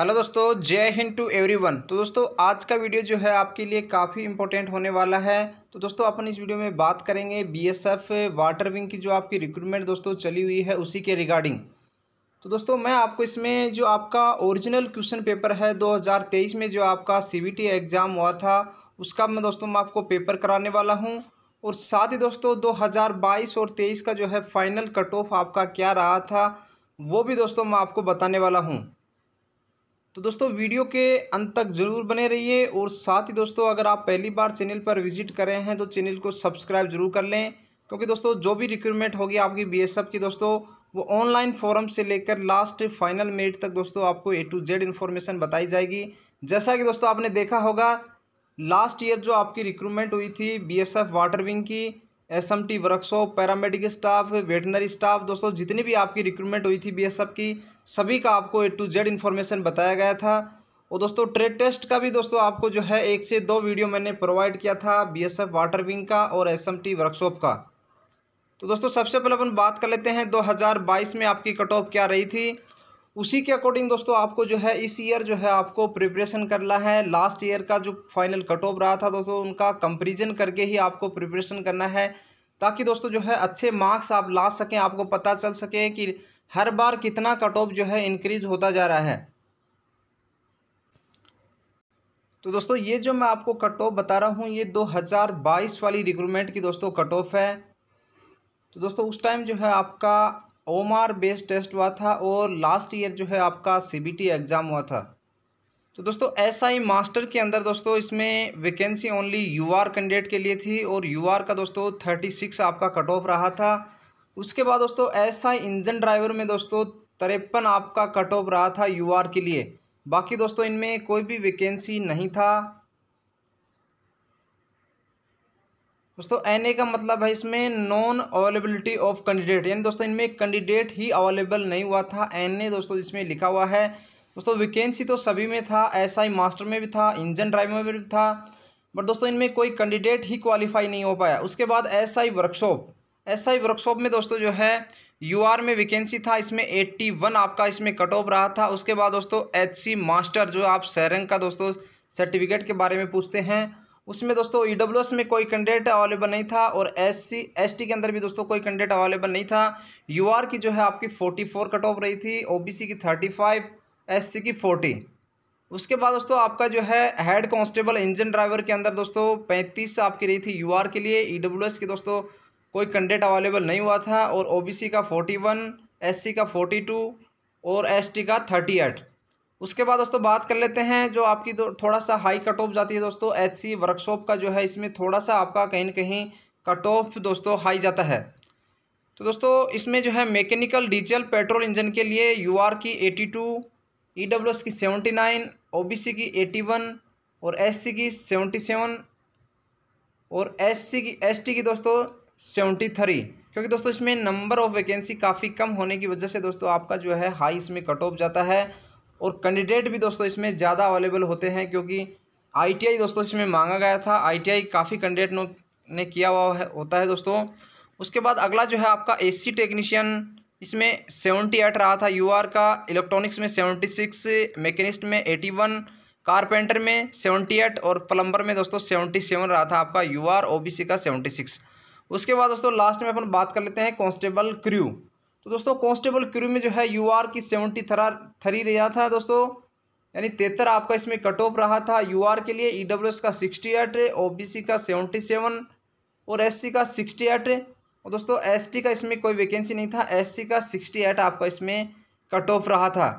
hello दोस्तों जय Hind to everyone तो दोस्तों आज का वीडियो जो है आपके लिए काफ़ी इंपॉर्टेंट होने वाला है तो दोस्तों अपन इस वीडियो में बात करेंगे बीएसएफ वाटर विंग की जो आपकी रिक्रूटमेंट दोस्तों चली हुई है उसी के रिगार्डिंग तो दोस्तों मैं आपको इसमें जो आपका ओरिजिनल क्वेश्चन पेपर है दो में जो आपका सी एग्ज़ाम हुआ था उसका मैं दोस्तों मैं आपको पेपर कराने वाला हूँ और साथ ही दोस्तों दो और तेईस का जो है फाइनल कट ऑफ आपका क्या रहा था वो भी दोस्तों मैं आपको बताने वाला हूँ तो दोस्तों वीडियो के अंत तक ज़रूर बने रहिए और साथ ही दोस्तों अगर आप पहली बार चैनल पर विजिट कर रहे हैं तो चैनल को सब्सक्राइब जरूर कर लें क्योंकि दोस्तों जो भी रिक्रूटमेंट होगी आपकी बीएसएफ की दोस्तों वो ऑनलाइन फॉरम से लेकर लास्ट फाइनल मेरिट तक दोस्तों आपको ए टू जेड इन्फॉर्मेशन बताई जाएगी जैसा कि दोस्तों आपने देखा होगा लास्ट ईयर जो आपकी रिक्रूटमेंट हुई थी एफ वाटर विंग की T workshop paramedical staff veterinary staff दोस्तों जितनी भी आपकी रिक्रूटमेंट हुई थी एफ की सभी का आपको ए टू जेड इन्फॉर्मेशन बताया गया था और दोस्तों ट्रेड टेस्ट का भी दोस्तों आपको जो है एक से दो वीडियो मैंने प्रोवाइड किया था बीएसएफ वाटर विंग का और एसएमटी वर्कशॉप का तो दोस्तों सबसे पहले अपन बात कर लेते हैं 2022 में आपकी कट ऑफ क्या रही थी उसी के अकॉर्डिंग दोस्तों आपको जो है इस ईयर जो है आपको प्रिपरेशन करना है लास्ट ईयर का जो फाइनल कट ऑफ रहा था दोस्तों उनका कंपेरिजन करके ही आपको प्रिपरेशन करना है ताकि दोस्तों जो है अच्छे मार्क्स आप ला सकें आपको पता चल सके कि हर बार कितना कट ऑफ जो है इंक्रीज होता जा रहा है तो दोस्तों ये जो मैं आपको कट ऑफ बता रहा हूँ ये 2022 वाली रिक्रूटमेंट की दोस्तों कट ऑफ है तो दोस्तों उस टाइम जो है आपका आर बेस्ड टेस्ट हुआ था और लास्ट ईयर जो है आपका सीबीटी एग्ज़ाम हुआ था तो दोस्तों एसआई मास्टर के अंदर दोस्तों इसमें वैकेंसी ओनली यूआर कैंडिडेट के लिए थी और यूआर का दोस्तों थर्टी सिक्स आपका कट ऑफ रहा था उसके बाद दोस्तों ऐसा इंजन ड्राइवर में दोस्तों तिरपन आपका कट ऑफ रहा था यू के लिए बाकी दोस्तों इनमें कोई भी वैकेंसी नहीं था दोस्तों एन का मतलब है इसमें नॉन अवेलेबिलिटी ऑफ कैंडिडेट यानी दोस्तों इनमें कैंडिडेट ही अवेलेबल नहीं हुआ था एन दोस्तों इसमें लिखा हुआ है दोस्तों वैकेंसी तो सभी में था एस आई मास्टर में भी था इंजन ड्राइवर में भी था बट दोस्तों इनमें कोई कैंडिडेट ही क्वालिफाई नहीं हो पाया उसके बाद S workshop S I workshop में दोस्तों जो है यू आर में वैकेंसी था इसमें एट्टी वन आपका इसमें कट ऑफ रहा था उसके बाद दोस्तों एच सी मास्टर जो आप सैरंग का दोस्तों सर्टिफिकेट के बारे में पूछते हैं उसमें दोस्तों ई डब्ल्यू एस में कोई कैंडिडेट अवेलेबल नहीं था और एस सी एस टी के अंदर भी दोस्तों कोई कैंडिडेट अवेलेबल नहीं था यू आर की जो है आपकी फोर्टी फोर कट ऑफ रही थी ओ बी सी की थर्टी फाइव एस सी की फोर्टी उसके बाद दोस्तों आपका जो है हेड कांस्टेबल इंजन ड्राइवर के अंदर दोस्तों पैंतीस आपकी रही थी यू आर के लिए ई डब्ल्यू एस की दोस्तों कोई कैंडिडेट अवेलेबल नहीं हुआ था और ओबीसी का फोर्टी वन एससी का फोर्टी टू और एसटी का थर्टी एट उसके बाद दोस्तों बात कर लेते हैं जो आपकी थोड़ा सा हाई कट ऑफ जाती है दोस्तों एच सी वर्कशॉप का जो है इसमें थोड़ा सा आपका कहीं ना कहीं कट ऑफ दोस्तों हाई जाता है तो दोस्तों इसमें जो है मैकेनिकल डीजल पेट्रोल इंजन के लिए यू आर की एटी टू ई एस की seventy nine O B C की 81 वन और एस सी की सेवेंटी सेवन और एस सी की एस टी की दोस्तों सेवेंटी थ्री क्योंकि दोस्तों इसमें नंबर ऑफ वैकेंसी काफ़ी कम होने की वजह से दोस्तों आपका जो है हाई इसमें कट ऑफ जाता है और कैंडिडेट भी दोस्तों इसमें ज़्यादा अवेलेबल होते हैं क्योंकि आईटीआई दोस्तों इसमें मांगा गया था आईटीआई काफ़ी कैंडिडेट ने किया हुआ है होता है दोस्तों उसके बाद अगला जो है आपका ए टेक्नीशियन इसमें सेवेंटी एट रहा था यू का इलेक्ट्रॉनिक्स में सेवेंटी सिक्स मैकेनिस्ट में एटी वन कारपेंटर में सेवेंटी एट और प्लम्बर में दोस्तों सेवेंटी सेवन रहा था आपका यू आर का सेवेंटी सिक्स उसके बाद दोस्तों लास्ट में अपन बात कर लेते हैं कॉन्स्टेबल क्रू तो दोस्तों कॉन्स्टेबल क्रू में जो है यू आर की सेवेंटी थरा थ्री रहा था दोस्तों यानी तेहत्तर आपका इसमें कट ऑफ रहा था यू आर के लिए ई डब्ल्यू एस का sixty eight O B C का सेवेंटी सेवन और एस सी का सिक्सटी एट और दोस्तों एस टी का इसमें कोई वैकेंसी नहीं था एस सी का सिक्सटी एट आपका इसमें कट ऑफ रहा था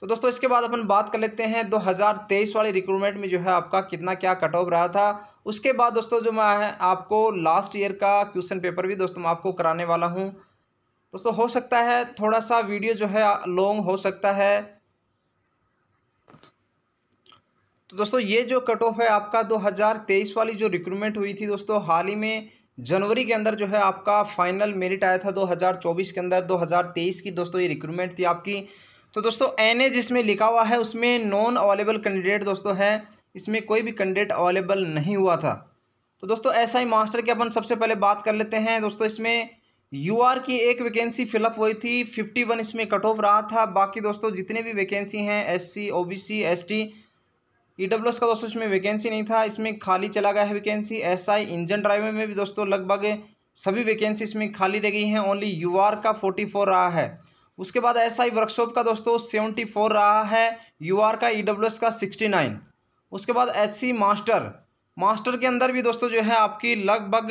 तो दोस्तों इसके बाद अपन बात कर लेते हैं दो हज़ार तेईस वाले रिक्रूटमेंट में जो है आपका कितना क्या कट ऑफ रहा था उसके बाद दोस्तों जो मैं आपको लास्ट ईयर का क्वेश्चन पेपर भी दोस्तों मैं आपको कराने वाला हूँ दोस्तों हो सकता है थोड़ा सा वीडियो जो है लॉन्ग हो सकता है तो दोस्तों ये जो कट ऑफ है आपका 2023 वाली जो रिक्रूटमेंट हुई थी दोस्तों हाल ही में जनवरी के अंदर जो है आपका फाइनल मेरिट आया था 2024 के अंदर 2023 की दोस्तों ये रिक्रूटमेंट थी आपकी तो दोस्तों एन जिसमें लिखा हुआ है उसमें नॉन अवेलेबल कैंडिडेट दोस्तों है इसमें कोई भी कैंडिडेट अवेलेबल नहीं हुआ था तो दोस्तों ऐसा ही मास्टर की अपन सबसे पहले बात कर लेते हैं दोस्तों इसमें आर की एक वैकेंसी फिलअप हुई थी फिफ्टी वन इसमें कट ऑफ रहा था बाकी दोस्तों जितने भी वैकेंसी हैं S C T E ST S का दोस्तों इसमें वैकेंसी नहीं था इसमें खाली चला गया है vacancy S I engine driver में भी दोस्तों लगभग सभी वैकेंसी इसमें खाली रह गई हैं ओनली आर का फोर्टी फोर रहा है उसके बाद एस आई वर्कशॉप का दोस्तों सेवेंटी फोर रहा है आर का एस e का सिक्सटी नाइन उसके बाद एच मास्टर मास्टर के अंदर भी दोस्तों जो है आपकी लगभग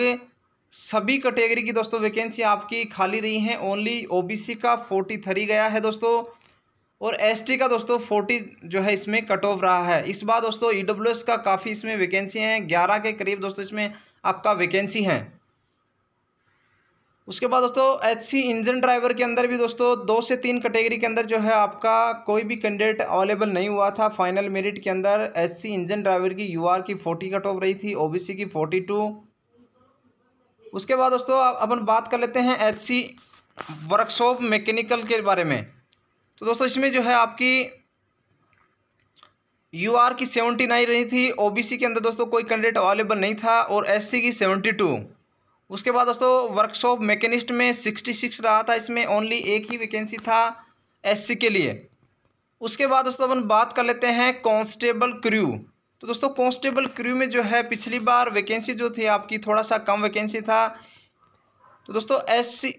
सभी कैटेगरी की दोस्तों वैकेंसी आपकी खाली रही हैं ओनली ओबीसी का फोर्टी थ्री गया है दोस्तों और एसटी का दोस्तों फोर्टी जो है इसमें कट ऑफ रहा है इस बार दोस्तों ईडब्ल्यूएस का काफ़ी इसमें वैकेंसी हैं ग्यारह के करीब दोस्तों इसमें आपका वैकेंसी हैं उसके बाद दोस्तों एच सी इंजन ड्राइवर के अंदर भी दोस्तों दो से तीन कैटेगरी के अंदर जो है आपका कोई भी कैंडिडेट अवेलेबल नहीं हुआ था फाइनल मेरिट के अंदर एच सी इंजन ड्राइवर की यू आर की फोर्टी कट ऑफ रही थी ओ बी सी की फोर्टी टू उसके बाद दोस्तों अपन बात कर लेते हैं एच सी वर्कशॉप मैकेनिकल के बारे में तो दोस्तों इसमें जो है आपकी यू आर की सेवेंटी नाइन रही थी ओ बी सी के अंदर दोस्तों कोई कैंडिडेट अवेलेबल नहीं था और एस सी की सेवेंटी टू उसके बाद दोस्तों वर्कशॉप मैकेनिस्ट में सिक्सटी सिक्स रहा था इसमें ओनली एक ही वैकेंसी था एससी के लिए उसके बाद दोस्तों अपन बात कर लेते हैं कांस्टेबल क्रू तो दोस्तों कांस्टेबल क्रू में जो है पिछली बार वैकेंसी जो थी आपकी थोड़ा सा कम वैकेंसी था तो दोस्तों एस सी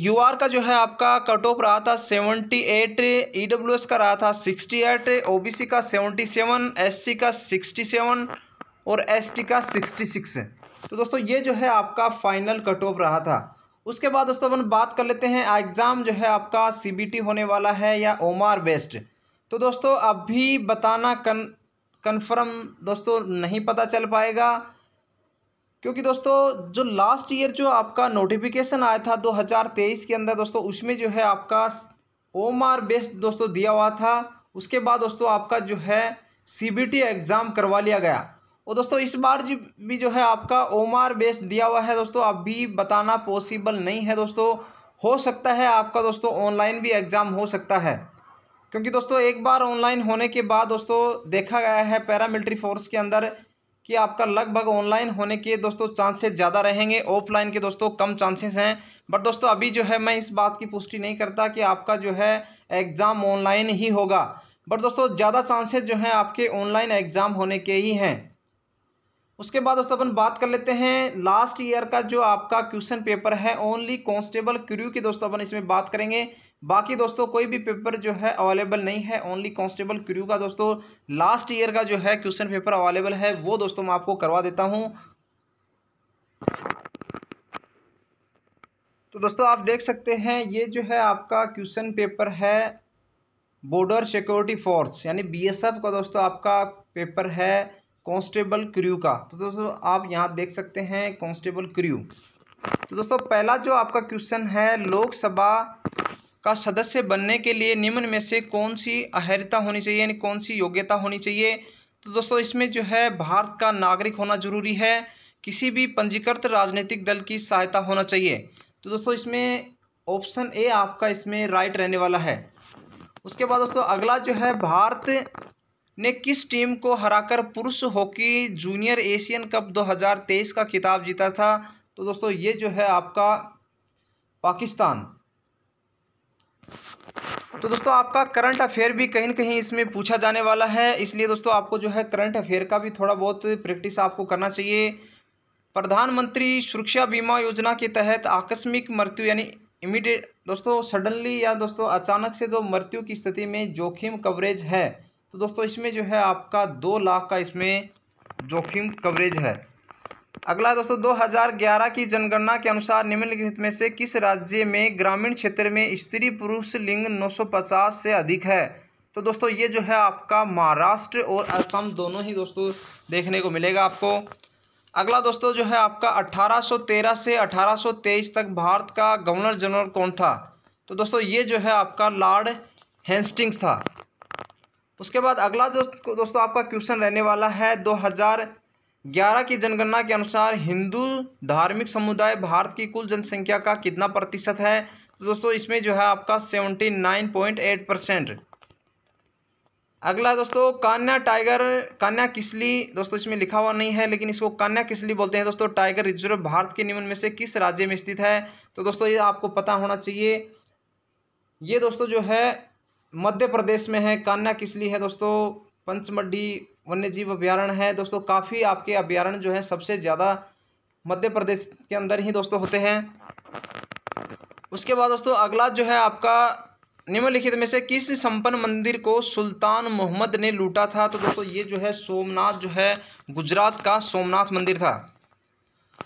यू आर का जो है आपका कट ऑफ रहा था seventy eight E W S का रहा था sixty eight O B C का सेवेंटी सेवन एस सी का सिक्सटी सेवन और एस टी का सिक्सटी सिक्स तो दोस्तों ये जो है आपका फाइनल कट ऑफ रहा था उसके बाद दोस्तों अपन बात कर लेते हैं एग्ज़ाम जो है आपका सीबीटी होने वाला है या ओमार बेस्ड तो दोस्तों अभी बताना कन कन्फर्म दोस्तों नहीं पता चल पाएगा क्योंकि दोस्तों जो लास्ट ईयर जो आपका नोटिफिकेशन आया था 2023 के अंदर दोस्तों उसमें जो है आपका ओम आर बेस्ड दोस्तों दिया हुआ था उसके बाद दोस्तों आपका जो है टी एग्ज़ाम करवा लिया गया और दोस्तों इस बार जी भी जो है आपका ओमार बेस्ड दिया हुआ है दोस्तों अभी बताना पॉसिबल नहीं है दोस्तों हो सकता है आपका दोस्तों ऑनलाइन भी एग्ज़ाम हो सकता है क्योंकि दोस्तों एक बार ऑनलाइन होने के बाद दोस्तों देखा गया है पैरामिलिट्री फोर्स के अंदर कि आपका लगभग ऑनलाइन होने के दोस्तों चांसेस ज़्यादा रहेंगे ऑफलाइन के दोस्तों कम चांसेस हैं बट दोस्तों अभी जो है मैं इस बात की पुष्टि नहीं करता कि आपका जो है एग्ज़ाम ऑनलाइन ही होगा बट दोस्तों ज़्यादा चांसेस जो हैं आपके ऑनलाइन एग्ज़ाम होने के ही हैं उसके बाद दोस्तों अपन बात कर लेते हैं लास्ट ईयर का जो आपका क्वेश्चन पेपर है ओनली कांस्टेबल क्रू की दोस्तों अपन इसमें बात करेंगे बाकी दोस्तों कोई भी पेपर जो है अवेलेबल नहीं है ओनली कांस्टेबल क्रू का दोस्तों लास्ट ईयर का जो है क्वेश्चन पेपर अवेलेबल है वो दोस्तों मैं आपको करवा देता हूँ तो दोस्तों आप देख सकते हैं ये जो है आपका क्वेश्चन पेपर है बॉर्डर सिक्योरिटी फोर्स यानी बीएसएफ का दोस्तों आपका पेपर है कांस्टेबल क्रू का तो दोस्तों आप यहाँ देख सकते हैं कांस्टेबल क्रू तो दोस्तों पहला जो आपका क्वेश्चन है लोकसभा का सदस्य बनने के लिए निम्न में से कौन सी अहर्ता होनी चाहिए यानी कौन सी योग्यता होनी चाहिए तो दोस्तों इसमें जो है भारत का नागरिक होना जरूरी है किसी भी पंजीकृत राजनीतिक दल की सहायता होना चाहिए तो दोस्तों इसमें ऑप्शन ए आपका इसमें राइट रहने वाला है उसके बाद दोस्तों अगला जो है भारत ने किस टीम को हराकर पुरुष हॉकी जूनियर एशियन कप 2023 का खिताब जीता था तो दोस्तों ये जो है आपका पाकिस्तान तो दोस्तों आपका करंट अफेयर भी कहीं ना कहीं इसमें पूछा जाने वाला है इसलिए दोस्तों आपको जो है करंट अफेयर का भी थोड़ा बहुत प्रैक्टिस आपको करना चाहिए प्रधानमंत्री सुरक्षा बीमा योजना के तहत आकस्मिक मृत्यु यानी इमीडिएट दोस्तों सडनली या दोस्तों अचानक से जो मृत्यु की स्थिति में जोखिम कवरेज है तो दोस्तों इसमें जो है आपका दो लाख का इसमें जोखिम कवरेज है अगला दोस्तों 2011 की जनगणना के अनुसार निम्नलिखित में से किस राज्य में ग्रामीण क्षेत्र में स्त्री पुरुष लिंग 950 से अधिक है तो दोस्तों ये जो है आपका महाराष्ट्र और असम दोनों ही दोस्तों देखने को मिलेगा आपको अगला दोस्तों जो है आपका 1813 से 1823 तक भारत का गवर्नर जनरल कौन था तो दोस्तों ये जो है आपका लॉर्ड हेंस्टिंग्स था उसके बाद अगला जो दोस्तों आपका क्वेश्चन रहने वाला है 2011 की जनगणना के अनुसार हिंदू धार्मिक समुदाय भारत की कुल जनसंख्या का कितना प्रतिशत है तो दोस्तों इसमें जो है आपका 79.8 परसेंट अगला दोस्तों कान्या टाइगर कान्या किसली दोस्तों इसमें लिखा हुआ नहीं है लेकिन इसको कान्या किसली बोलते हैं दोस्तों टाइगर रिजर्व भारत के निम्न में से किस राज्य में स्थित है तो दोस्तों ये आपको पता होना चाहिए ये दोस्तों जो है मध्य प्रदेश में है कान्या किसली है दोस्तों पंचमढ़ी वन्यजीव अभ्यारण्य है दोस्तों काफ़ी आपके अभ्यारण जो है सबसे ज़्यादा मध्य प्रदेश के अंदर ही दोस्तों होते हैं उसके बाद दोस्तों अगला जो है आपका निम्नलिखित में से किस संपन्न मंदिर को सुल्तान मोहम्मद ने लूटा था तो दोस्तों ये जो है सोमनाथ जो है गुजरात का सोमनाथ मंदिर था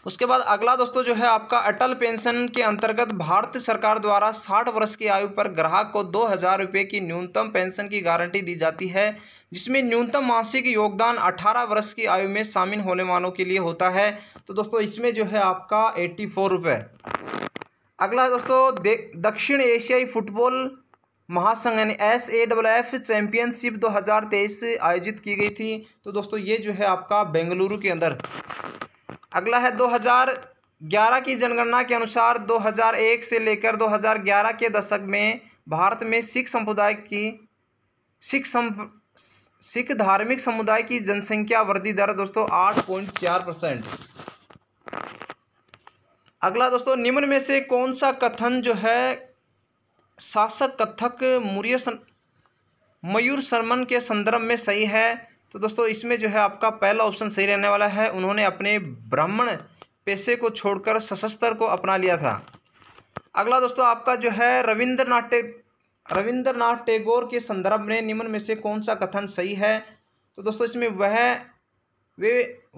उसके बाद अगला दोस्तों जो है आपका अटल पेंशन के अंतर्गत भारत सरकार द्वारा 60 वर्ष की आयु पर ग्राहक को दो हज़ार रुपये की न्यूनतम पेंशन की गारंटी दी जाती है जिसमें न्यूनतम मासिक योगदान 18 वर्ष की आयु में शामिल होने वालों के लिए होता है तो दोस्तों इसमें जो है आपका एट्टी फोर रुपये अगला दोस्तों दक्षिण एशियाई फुटबॉल महासंघ यानी एस ए डब्ल एफ चैम्पियनशिप तेईस आयोजित की गई थी तो दोस्तों ये जो है आपका बेंगलुरु के अंदर अगला है 2011 की जनगणना के अनुसार 2001 से लेकर 2011 के दशक में भारत में सिख समुदाय की सिख सिख धार्मिक समुदाय की जनसंख्या वृद्धि दर दोस्तों आठ पॉइंट चार परसेंट अगला दोस्तों निम्न में से कौन सा कथन जो है शासक कथक मूर्य मयूर शर्मन के संदर्भ में सही है तो दोस्तों इसमें जो है आपका पहला ऑप्शन सही रहने वाला है उन्होंने अपने ब्राह्मण पेशे को छोड़कर सशस्त्र को अपना लिया था अगला दोस्तों आपका जो है रविंद्रनाथ टे रविंद्रनाथ टैगोर के संदर्भ में निम्न में से कौन सा कथन सही है तो दोस्तों इसमें वह वे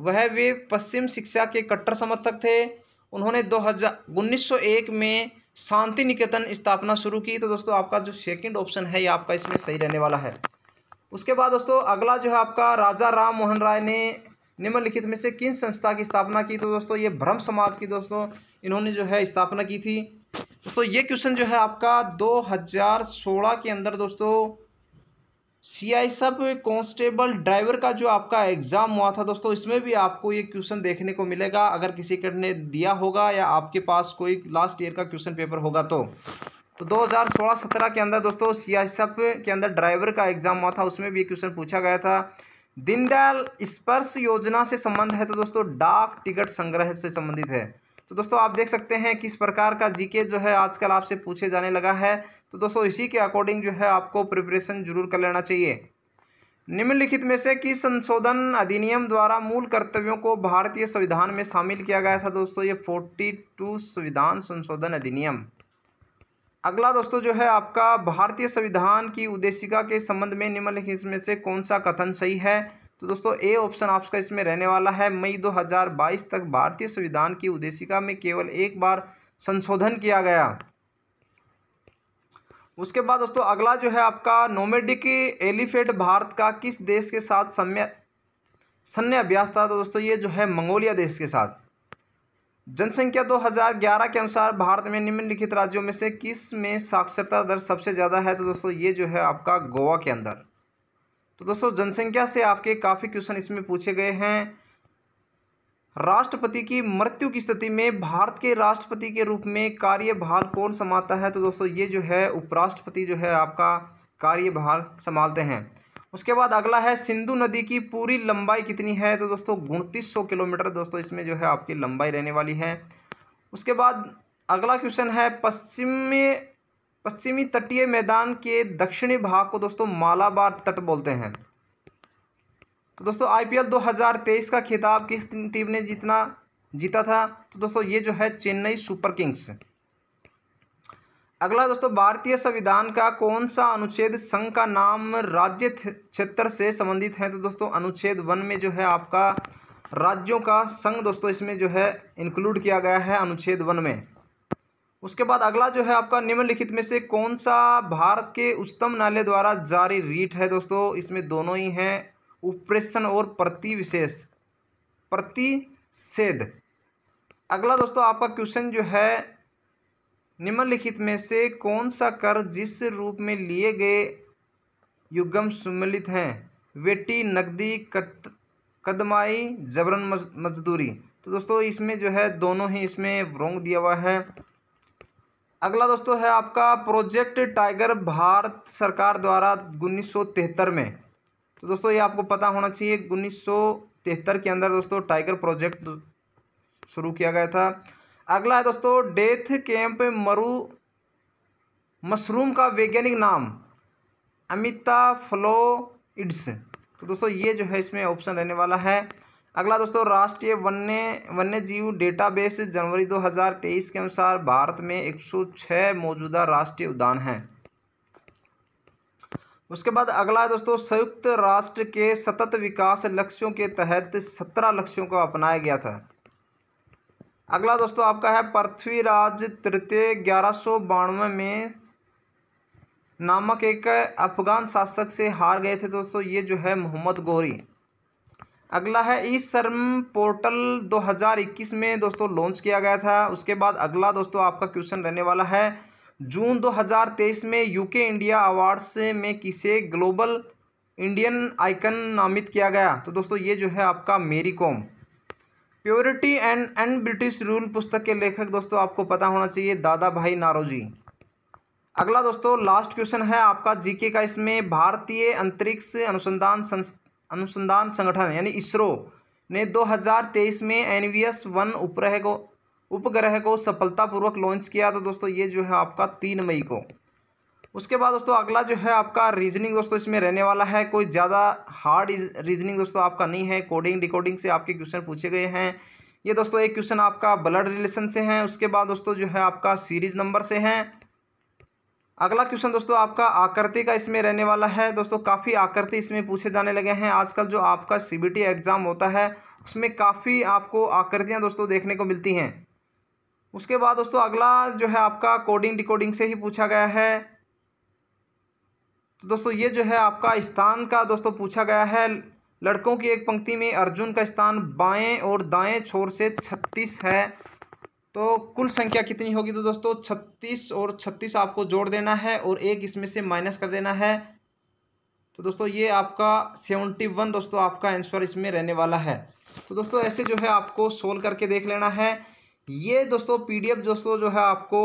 वह वे पश्चिम शिक्षा के कट्टर समर्थक थे उन्होंने दो हजार उन्नीस सौ एक में शांति निकेतन स्थापना शुरू की तो दोस्तों आपका जो सेकंड ऑप्शन है ये आपका इसमें सही रहने वाला है उसके बाद दोस्तों अगला जो है आपका राजा राम मोहन राय ने निम्नलिखित में से किन संस्था की स्थापना की तो दोस्तों ये ब्रह्म समाज की दोस्तों इन्होंने जो है स्थापना की थी दोस्तों ये क्वेश्चन जो है आपका 2016 के अंदर दोस्तों सी आई सब कॉन्स्टेबल ड्राइवर का जो आपका एग्ज़ाम हुआ था दोस्तों इसमें भी आपको ये क्वेश्चन देखने को मिलेगा अगर किसी ने दिया होगा या आपके पास कोई लास्ट ईयर का क्वेश्चन पेपर होगा तो तो 2016-17 के अंदर दोस्तों सियासप के अंदर ड्राइवर का एग्जाम हुआ था उसमें भी एक क्वेश्चन पूछा गया था दीनदयाल स्पर्श योजना से संबंध है तो दोस्तों डाक टिकट संग्रह से संबंधित है तो दोस्तों आप देख सकते हैं किस प्रकार का जीके जो है आजकल आपसे पूछे जाने लगा है तो दोस्तों इसी के अकॉर्डिंग जो है आपको प्रिपरेशन जरूर कर लेना चाहिए निम्नलिखित में से किस संशोधन अधिनियम द्वारा मूल कर्तव्यों को भारतीय संविधान में शामिल किया गया था दोस्तों ये फोर्टी टू संविधान संशोधन अधिनियम अगला दोस्तों जो है आपका भारतीय संविधान की उद्देशिका के संबंध में निम्नलिखित में से कौन सा कथन सही है तो दोस्तों ए ऑप्शन आपका इसमें रहने वाला है मई 2022 तक भारतीय संविधान की उद्देशिका में केवल एक बार संशोधन किया गया उसके बाद दोस्तों अगला जो है आपका नोमेडिक एलिफेंट भारत का किस देश के साथ सम्य सन्य अभ्यास था तो दोस्तों ये जो है मंगोलिया देश के साथ जनसंख्या 2011 के अनुसार भारत में निम्नलिखित राज्यों में से किस में साक्षरता दर सबसे ज़्यादा है तो दोस्तों ये जो है आपका गोवा के अंदर तो दोस्तों जनसंख्या से आपके काफ़ी क्वेश्चन इसमें पूछे गए हैं राष्ट्रपति की मृत्यु की स्थिति में भारत के राष्ट्रपति के रूप में कार्यभार कौन संभालता है तो दोस्तों ये जो है उपराष्ट्रपति जो है आपका कार्यभार संभालते हैं उसके बाद अगला है सिंधु नदी की पूरी लंबाई कितनी है तो दोस्तों उनतीस किलोमीटर दोस्तों इसमें जो है आपकी लंबाई रहने वाली है उसके बाद अगला क्वेश्चन है पश्चिमी पश्चिमी तटीय मैदान के दक्षिणी भाग को दोस्तों मालाबार तट बोलते हैं तो दोस्तों आईपीएल 2023 का खिताब किस टीम ने जीतना जीता था तो दोस्तों ये जो है चेन्नई सुपर किंग्स अगला दोस्तों भारतीय संविधान का कौन सा अनुच्छेद संघ का नाम राज्य क्षेत्र से संबंधित है तो दोस्तों अनुच्छेद वन में जो है आपका राज्यों का संघ दोस्तों इसमें जो है इंक्लूड किया गया है अनुच्छेद वन में उसके बाद अगला जो है आपका निम्नलिखित में से कौन सा भारत के उच्चतम न्यायालय द्वारा जारी रीट है दोस्तों इसमें दोनों ही हैं उप्रेशन और प्रति विशेष प्रतिषेध अगला दोस्तों आपका क्वेश्चन जो है निम्नलिखित में से कौन सा कर जिस रूप में लिए गए युगम सम्मिलित हैं वेटी नकदी कट कदमाई जबरन मज, मजदूरी तो दोस्तों इसमें जो है दोनों ही इसमें रोंग दिया हुआ है अगला दोस्तों है आपका प्रोजेक्ट टाइगर भारत सरकार द्वारा उन्नीस में तो दोस्तों ये आपको पता होना चाहिए उन्नीस के अंदर दोस्तों टाइगर प्रोजेक्ट शुरू किया गया था अगला है दोस्तों डेथ कैंप मरु मशरूम का वैज्ञानिक नाम अमिता फ्लोइड्स तो दोस्तों ये जो है इसमें ऑप्शन रहने वाला है अगला दोस्तों राष्ट्रीय वन्य वन्य जीव डेटाबेस जनवरी 2023 के अनुसार भारत में 106 मौजूदा राष्ट्रीय उद्यान हैं उसके बाद अगला दोस्तों संयुक्त राष्ट्र के सतत विकास लक्ष्यों के तहत 17 लक्ष्यों को अपनाया गया था अगला दोस्तों आपका है पृथ्वीराज तृतीय ग्यारह सौ बानवे में नामक एक अफगान शासक से हार गए थे दोस्तों ये जो है मोहम्मद गोरी अगला है ई शर्म पोर्टल 2021 में दोस्तों लॉन्च किया गया था उसके बाद अगला दोस्तों आपका क्वेश्चन रहने वाला है जून 2023 में यूके इंडिया अवार्ड्स में किसे ग्लोबल इंडियन आइकन नामित किया गया तो दोस्तों ये जो है आपका Mary Kom purity and and British rule पुस्तक के लेखक दोस्तों आपको पता होना चाहिए दादा भाई नारोजी अगला दोस्तों लास्ट क्वेश्चन है आपका जीके का इसमें भारतीय अंतरिक्ष अनुसंधान अनुसंधान संगठन यानी इसरो ने 2023 में एन वी एस वन उपग्रह को उपग्रह को सफलतापूर्वक लॉन्च किया तो दोस्तों ये जो है आपका तीन मई को उसके बाद दोस्तों अगला जो है आपका रीजनिंग दोस्तों इसमें रहने वाला है कोई ज़्यादा हार्ड रीजनिंग दोस्तों आपका नहीं है कोडिंग डिकोडिंग से आपके क्वेश्चन पूछे गए हैं ये दोस्तों एक क्वेश्चन आपका ब्लड रिलेशन से है उसके बाद दोस्तों जो है आपका सीरीज नंबर से है अगला क्वेश्चन दोस्तों आपका आकृति का इसमें रहने वाला है दोस्तों काफ़ी आकृति इसमें पूछे जाने लगे हैं आजकल जो आपका सी एग्ज़ाम होता है उसमें काफ़ी आपको आकृतियाँ दोस्तों देखने को मिलती हैं उसके बाद दोस्तों अगला जो है आपका कोडिंग डिकोडिंग से ही पूछा गया है तो दोस्तों ये जो है आपका स्थान का दोस्तों पूछा गया है लड़कों की एक पंक्ति में अर्जुन का स्थान बाएं और दाएं छोर से छत्तीस है तो कुल संख्या कितनी होगी तो दोस्तों छत्तीस और छत्तीस आपको जोड़ देना है और एक इसमें से माइनस कर देना है तो दोस्तों ये आपका सेवेंटी वन दोस्तों आपका आंसर इसमें रहने वाला है तो दोस्तों ऐसे जो है आपको सोल्व करके देख लेना है ये दोस्तों पी दोस्तों जो है आपको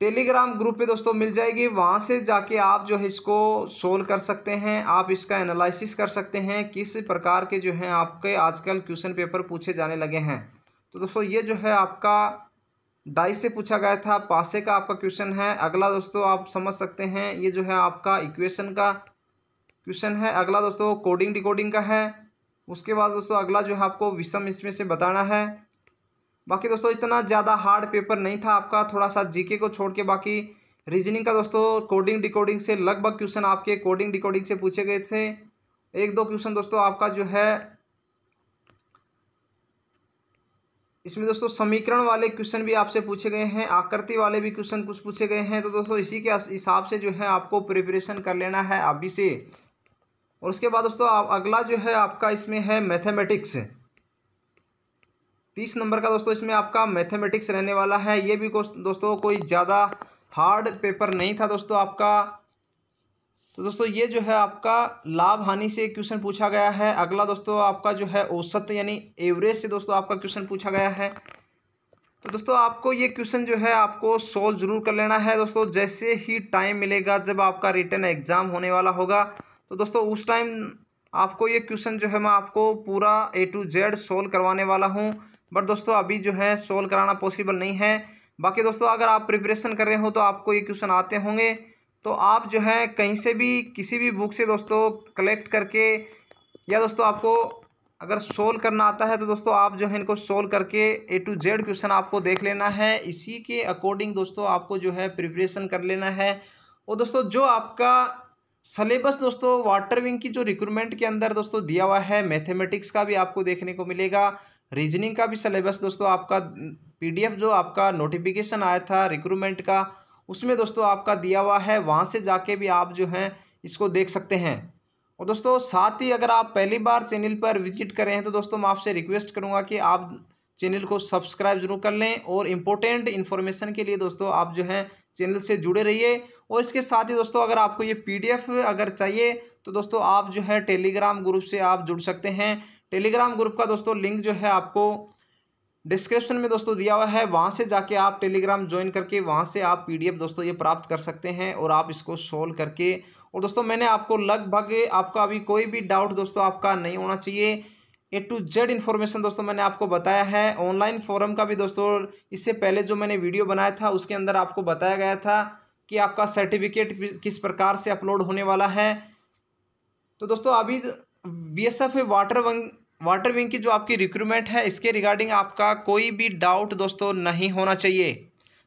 टेलीग्राम ग्रुप पे दोस्तों मिल जाएगी वहाँ से जाके आप जो है इसको सोल्व कर सकते हैं आप इसका एनालिसिस कर सकते हैं किस प्रकार के जो हैं आपके आजकल क्वेश्चन पेपर पूछे जाने लगे हैं तो दोस्तों ये जो है आपका दाई से पूछा गया था पासे का आपका क्वेश्चन है अगला दोस्तों आप समझ सकते हैं ये जो है आपका इक्वेशन का क्वेश्चन है अगला दोस्तों कोडिंग डिकोडिंग का है उसके बाद दोस्तों अगला जो है आपको विषम इसमें से बताना है बाकी दोस्तों इतना ज़्यादा हार्ड पेपर नहीं था आपका थोड़ा सा जीके को छोड़ के बाकी रीजनिंग का दोस्तों कोडिंग डिकोडिंग से लगभग क्वेश्चन आपके कोडिंग डिकोडिंग से पूछे गए थे एक दो क्वेश्चन दोस्तों आपका जो है इसमें दोस्तों समीकरण वाले क्वेश्चन भी आपसे पूछे गए हैं आकृति वाले भी क्वेश्चन कुछ पूछे गए हैं तो दोस्तों इसी के हिसाब से जो है आपको प्रिपरेशन कर लेना है अभी से और उसके बाद दोस्तों अगला जो है आपका इसमें है मैथमेटिक्स तीस नंबर का दोस्तों इसमें आपका मैथमेटिक्स रहने वाला है ये भी दोस्तों कोई ज़्यादा हार्ड पेपर नहीं था दोस्तों आपका तो दोस्तों ये जो है आपका लाभ हानि से क्वेश्चन पूछा गया है अगला दोस्तों आपका जो है औसत यानी एवरेज से दोस्तों आपका क्वेश्चन पूछा गया है तो दोस्तों आपको ये क्वेश्चन जो है आपको सोल्व जरूर कर लेना है दोस्तों जैसे ही टाइम मिलेगा जब आपका रिटर्न एग्ज़ाम होने वाला होगा तो दोस्तों उस टाइम आपको ये क्वेश्चन जो है मैं आपको पूरा ए टू जेड सोल्व करवाने वाला हूँ बट दोस्तों अभी जो है सोल्व कराना पॉसिबल नहीं है बाकी दोस्तों अगर आप प्रिपरेशन कर रहे हो तो आपको ये क्वेश्चन आते होंगे तो आप जो है कहीं से भी किसी भी बुक से दोस्तों कलेक्ट करके या दोस्तों आपको अगर सोल्व करना आता है तो दोस्तों आप जो है इनको सोल्व करके ए टू जेड क्वेश्चन आपको देख लेना है इसी के अकॉर्डिंग दोस्तों आपको जो है प्रिपरेशन कर लेना है और दोस्तों जो आपका सलेबस दोस्तों वाटर विंग की जो रिक्रूटमेंट के अंदर दोस्तों दिया हुआ है मैथमेटिक्स का भी आपको देखने को मिलेगा रीजनिंग का भी सिलेबस दोस्तों आपका पीडीएफ जो आपका नोटिफिकेशन आया था रिक्रूटमेंट का उसमें दोस्तों आपका दिया हुआ है वहाँ से जाके भी आप जो हैं इसको देख सकते हैं और दोस्तों साथ ही अगर आप पहली बार चैनल पर विजिट कर रहे हैं तो दोस्तों मैं आपसे रिक्वेस्ट करूँगा कि आप चैनल को सब्सक्राइब जरूर कर लें और इम्पोर्टेंट इन्फॉर्मेशन के लिए दोस्तों आप जो हैं चैनल से जुड़े रहिए और इसके साथ ही दोस्तों अगर आपको ये पीडीएफ अगर चाहिए तो दोस्तों आप जो है टेलीग्राम ग्रुप से आप जुड़ सकते हैं टेलीग्राम ग्रुप का दोस्तों लिंक जो है आपको डिस्क्रिप्शन में दोस्तों दिया हुआ है वहाँ से जाके आप टेलीग्राम ज्वाइन करके वहाँ से आप पीडीएफ दोस्तों ये प्राप्त कर सकते हैं और आप इसको सोल्व करके और दोस्तों मैंने आपको लगभग आपका अभी कोई भी डाउट दोस्तों आपका नहीं होना चाहिए ए टू जेड इन्फॉर्मेशन दोस्तों मैंने आपको बताया है ऑनलाइन फोरम का भी दोस्तों इससे पहले जो मैंने वीडियो बनाया था उसके अंदर आपको बताया गया था कि आपका सर्टिफिकेट किस प्रकार से अपलोड होने वाला है तो दोस्तों अभी बी एस एफ वाटर वंग वाटर विंग की जो आपकी रिक्रूटमेंट है इसके रिगार्डिंग आपका कोई भी डाउट दोस्तों नहीं होना चाहिए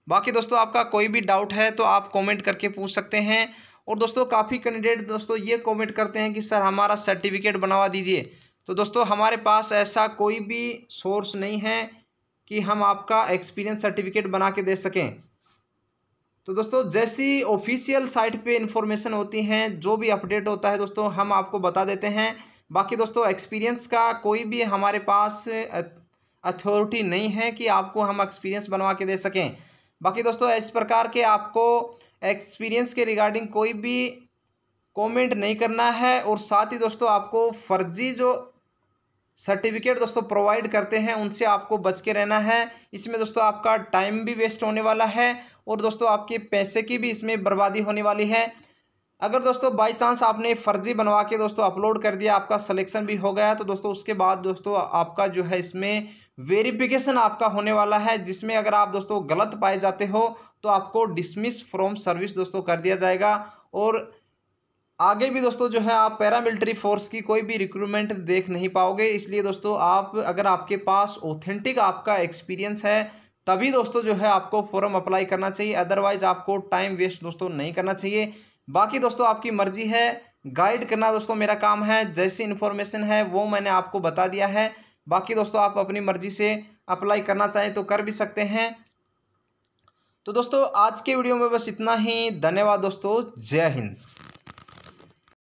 बाकी दोस्तों आपका कोई भी डाउट है तो आप कमेंट करके पूछ सकते हैं और दोस्तों काफ़ी कैंडिडेट दोस्तों ये कमेंट करते हैं कि सर हमारा सर्टिफिकेट बनवा दीजिए तो दोस्तों हमारे पास ऐसा कोई भी सोर्स नहीं है कि हम आपका एक्सपीरियंस सर्टिफिकेट बना के दे सकें तो दोस्तों जैसी ऑफिशियल साइट पे इन्फॉर्मेशन होती हैं जो भी अपडेट होता है दोस्तों हम आपको बता देते हैं बाकी दोस्तों एक्सपीरियंस का कोई भी हमारे पास अथॉरिटी नहीं है कि आपको हम एक्सपीरियंस बनवा के दे सकें बाकी दोस्तों इस प्रकार के आपको एक्सपीरियंस के रिगार्डिंग कोई भी कमेंट नहीं करना है और साथ ही दोस्तों आपको फर्जी जो सर्टिफिकेट दोस्तों प्रोवाइड करते हैं उनसे आपको बच के रहना है इसमें दोस्तों आपका टाइम भी वेस्ट होने वाला है और दोस्तों आपके पैसे की भी इसमें बर्बादी होने वाली है अगर दोस्तों बाई चांस आपने फर्जी बनवा के दोस्तों अपलोड कर दिया आपका सिलेक्शन भी हो गया तो दोस्तों उसके बाद दोस्तों आपका जो है इसमें वेरिफिकेशन आपका होने वाला है जिसमें अगर आप दोस्तों गलत पाए जाते हो तो आपको डिसमिस फ्रॉम सर्विस दोस्तों कर दिया जाएगा और आगे भी दोस्तों जो है आप पैरामिलिट्री फोर्स की कोई भी रिक्रूटमेंट देख नहीं पाओगे इसलिए दोस्तों आप अगर आपके पास ऑथेंटिक आपका एक्सपीरियंस है तभी दोस्तों जो है आपको फॉर्म अप्लाई करना चाहिए अदरवाइज आपको टाइम वेस्ट दोस्तों नहीं करना चाहिए बाकी दोस्तों आपकी मर्जी है गाइड करना दोस्तों मेरा काम है जैसी इन्फॉर्मेशन है वो मैंने आपको बता दिया है बाकी दोस्तों आप अपनी मर्जी से अप्लाई करना चाहें तो कर भी सकते हैं तो दोस्तों आज के वीडियो में बस इतना ही धन्यवाद दोस्तों जय हिंद